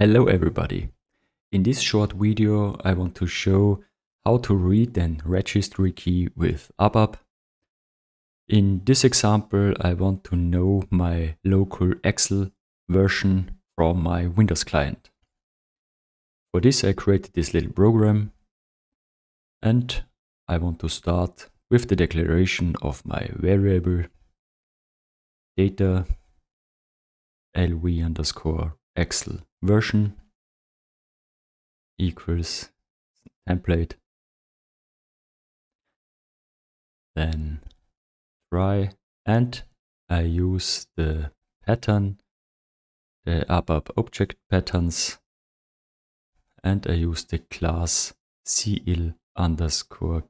Hello everybody! In this short video I want to show how to read an registry key with ABAP. In this example I want to know my local Excel version from my Windows client. For this I created this little program and I want to start with the declaration of my variable data lv underscore excel version equals template. Then try and I use the pattern, the ABAP object patterns, and I use the class CL underscore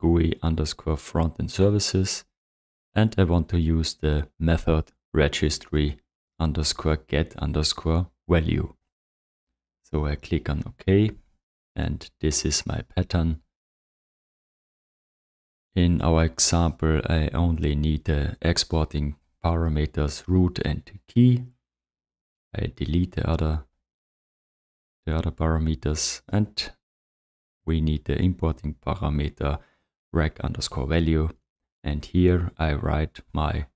GUI underscore frontend services, and I want to use the method registry underscore get underscore value. So I click on OK and this is my pattern. In our example, I only need the exporting parameters root and key. I delete the other, the other parameters and we need the importing parameter reg underscore value. And here I write my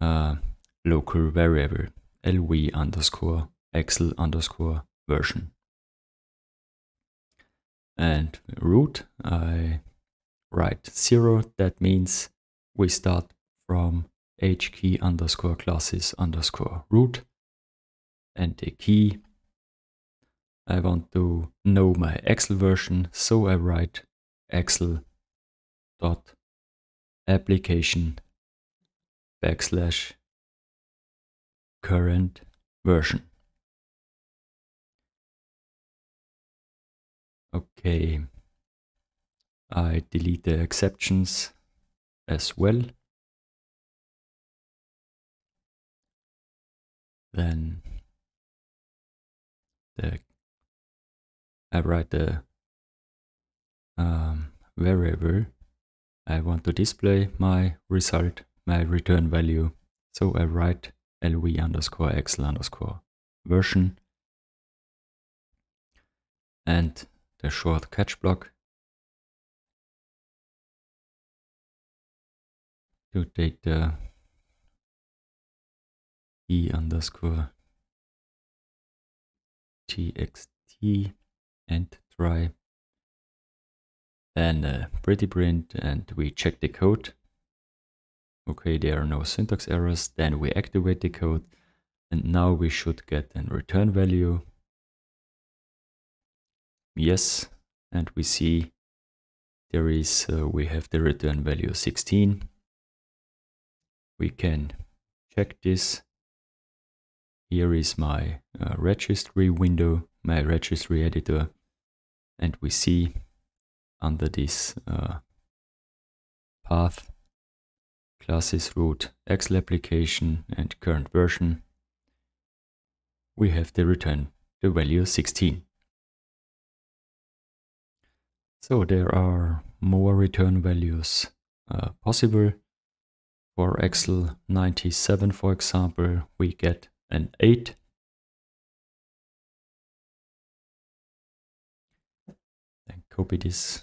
uh, local variable lv underscore Excel underscore version. And root, I write zero. That means we start from key underscore classes underscore root. And the key, I want to know my Excel version, so I write Excel dot application backslash current version. Okay, I delete the exceptions as well. Then the I write the um, variable I want to display my result, my return value. So I write LV underscore XL underscore version. And the short catch block to take the E underscore txt and try. Then a uh, pretty print and we check the code. Okay, there are no syntax errors. Then we activate the code and now we should get an return value. Yes, and we see there is, uh, we have the return value 16. We can check this. Here is my uh, registry window, my registry editor. And we see under this uh, path classes root, Excel application and current version, we have to return the value 16. So there are more return values uh, possible. For Excel 97, for example, we get an 8. Then copy this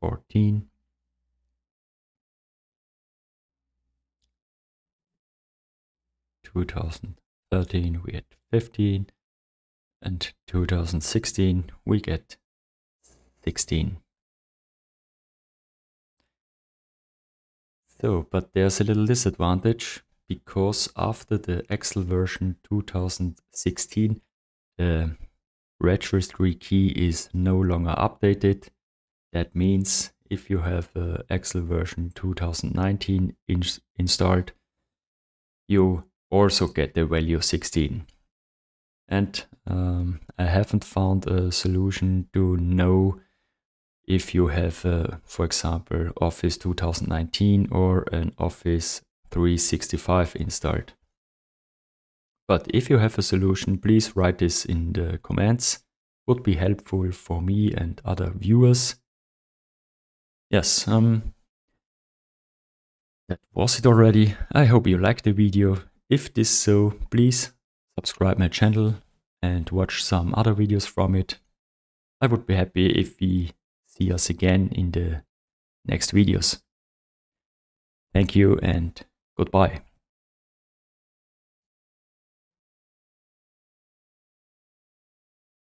14. Two thousand thirteen we get fifteen and 2016 we get 16. So, but there's a little disadvantage because after the Excel version 2016 the registry key is no longer updated that means if you have uh, Excel version 2019 in installed, you also get the value 16. And um, I haven't found a solution to know if you have, uh, for example, Office 2019 or an Office 365 installed. But if you have a solution, please write this in the comments. Would be helpful for me and other viewers yes, um, that was it already. I hope you liked the video. If this so, please subscribe my channel and watch some other videos from it. I would be happy if we see us again in the next videos. Thank you and goodbye.